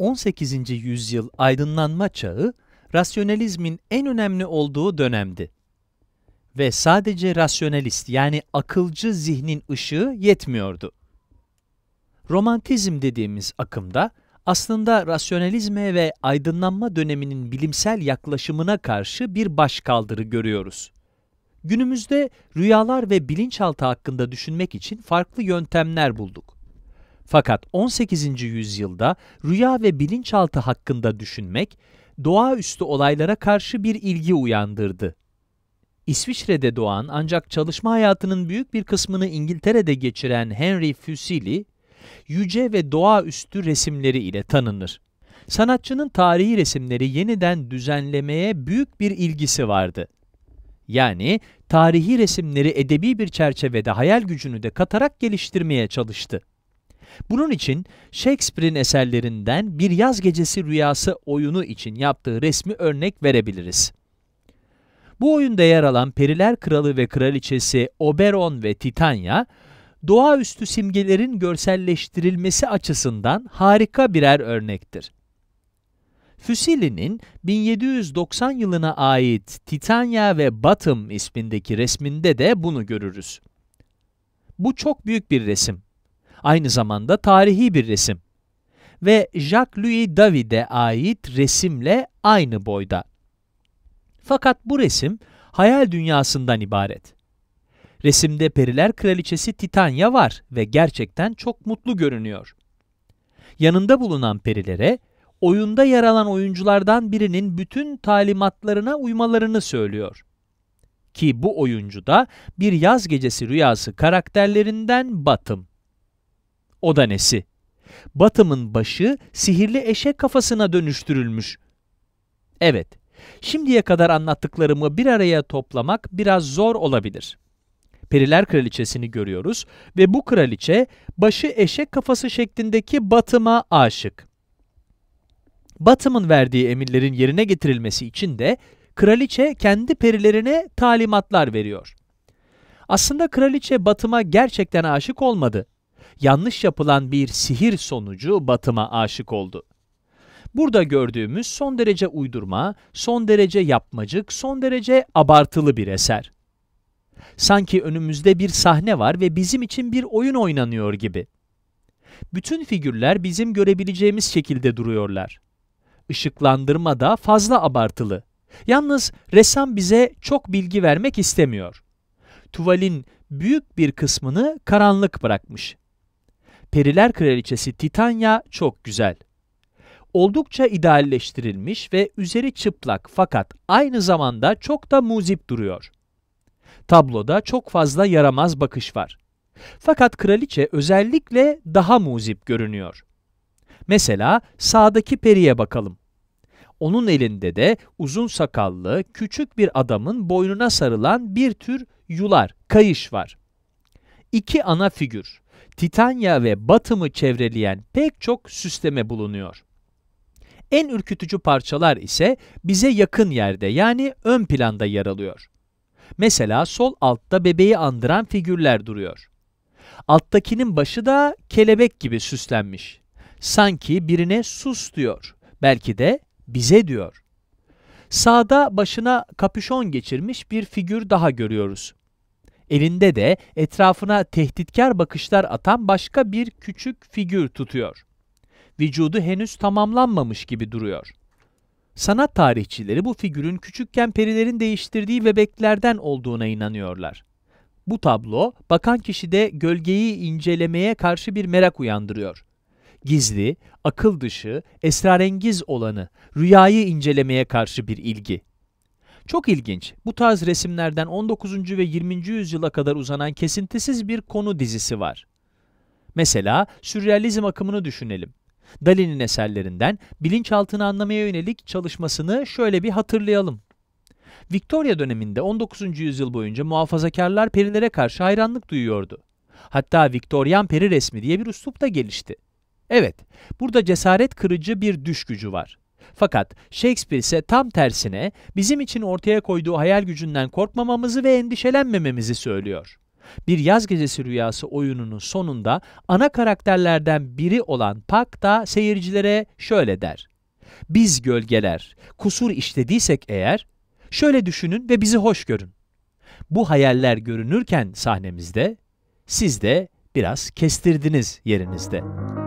18. yüzyıl aydınlanma çağı, rasyonalizmin en önemli olduğu dönemdi. Ve sadece rasyonalist yani akılcı zihnin ışığı yetmiyordu. Romantizm dediğimiz akımda aslında rasyonalizme ve aydınlanma döneminin bilimsel yaklaşımına karşı bir başkaldırı görüyoruz. Günümüzde rüyalar ve bilinçaltı hakkında düşünmek için farklı yöntemler bulduk. Fakat 18. yüzyılda rüya ve bilinçaltı hakkında düşünmek, doğaüstü olaylara karşı bir ilgi uyandırdı. İsviçre'de doğan ancak çalışma hayatının büyük bir kısmını İngiltere'de geçiren Henry Fuseli, yüce ve doğaüstü resimleri ile tanınır. Sanatçının tarihi resimleri yeniden düzenlemeye büyük bir ilgisi vardı. Yani tarihi resimleri edebi bir çerçevede hayal gücünü de katarak geliştirmeye çalıştı. Bunun için Shakespeare'in eserlerinden Bir Yaz Gecesi Rüyası oyunu için yaptığı resmi örnek verebiliriz. Bu oyunda yer alan Periler Kralı ve Kraliçesi Oberon ve Titania, doğaüstü simgelerin görselleştirilmesi açısından harika birer örnektir. Füsili'nin 1790 yılına ait Titania ve Batım ismindeki resminde de bunu görürüz. Bu çok büyük bir resim. Aynı zamanda tarihi bir resim. Ve Jacques-Louis David'e ait resimle aynı boyda. Fakat bu resim hayal dünyasından ibaret. Resimde periler kraliçesi Titania var ve gerçekten çok mutlu görünüyor. Yanında bulunan perilere oyunda yer alan oyunculardan birinin bütün talimatlarına uymalarını söylüyor. Ki bu oyuncu da bir yaz gecesi rüyası karakterlerinden Batım. O da nesi? Batım'ın başı sihirli eşek kafasına dönüştürülmüş. Evet, şimdiye kadar anlattıklarımı bir araya toplamak biraz zor olabilir. Periler kraliçesini görüyoruz ve bu kraliçe başı eşek kafası şeklindeki Batım'a aşık. Batım'ın verdiği emirlerin yerine getirilmesi için de kraliçe kendi perilerine talimatlar veriyor. Aslında kraliçe Batım'a gerçekten aşık olmadı yanlış yapılan bir sihir sonucu Batım'a aşık oldu. Burada gördüğümüz son derece uydurma, son derece yapmacık, son derece abartılı bir eser. Sanki önümüzde bir sahne var ve bizim için bir oyun oynanıyor gibi. Bütün figürler bizim görebileceğimiz şekilde duruyorlar. Işıklandırma da fazla abartılı. Yalnız ressam bize çok bilgi vermek istemiyor. Tuvalin büyük bir kısmını karanlık bırakmış. Periler Kraliçesi Titania çok güzel. Oldukça idealleştirilmiş ve üzeri çıplak fakat aynı zamanda çok da muzip duruyor. Tabloda çok fazla yaramaz bakış var. Fakat kraliçe özellikle daha muzip görünüyor. Mesela sağdaki periye bakalım. Onun elinde de uzun sakallı, küçük bir adamın boynuna sarılan bir tür yular, kayış var. İki ana figür, Titanya ve Batım'ı çevreleyen pek çok süsleme bulunuyor. En ürkütücü parçalar ise bize yakın yerde yani ön planda yer alıyor. Mesela sol altta bebeği andıran figürler duruyor. Alttakinin başı da kelebek gibi süslenmiş. Sanki birine sus diyor. Belki de bize diyor. Sağda başına kapüşon geçirmiş bir figür daha görüyoruz. Elinde de etrafına tehditkar bakışlar atan başka bir küçük figür tutuyor. Vücudu henüz tamamlanmamış gibi duruyor. Sanat tarihçileri bu figürün küçükken perilerin değiştirdiği bebeklerden olduğuna inanıyorlar. Bu tablo bakan kişide gölgeyi incelemeye karşı bir merak uyandırıyor. Gizli, akıl dışı, esrarengiz olanı, rüyayı incelemeye karşı bir ilgi. Çok ilginç. Bu tarz resimlerden 19. ve 20. yüzyıla kadar uzanan kesintisiz bir konu dizisi var. Mesela sürrealizm akımını düşünelim. Dali'nin eserlerinden bilinçaltını anlamaya yönelik çalışmasını şöyle bir hatırlayalım. Victoria döneminde 19. yüzyıl boyunca muhafazakarlar perilere karşı hayranlık duyuyordu. Hatta Victorian peri resmi diye bir üslup da gelişti. Evet, burada cesaret kırıcı bir düş gücü var. Fakat Shakespeare ise tam tersine bizim için ortaya koyduğu hayal gücünden korkmamamızı ve endişelenmememizi söylüyor. Bir yaz gecesi rüyası oyununun sonunda ana karakterlerden biri olan Pak da seyircilere şöyle der. Biz gölgeler, kusur işlediysek eğer, şöyle düşünün ve bizi hoş görün. Bu hayaller görünürken sahnemizde, siz de biraz kestirdiniz yerinizde.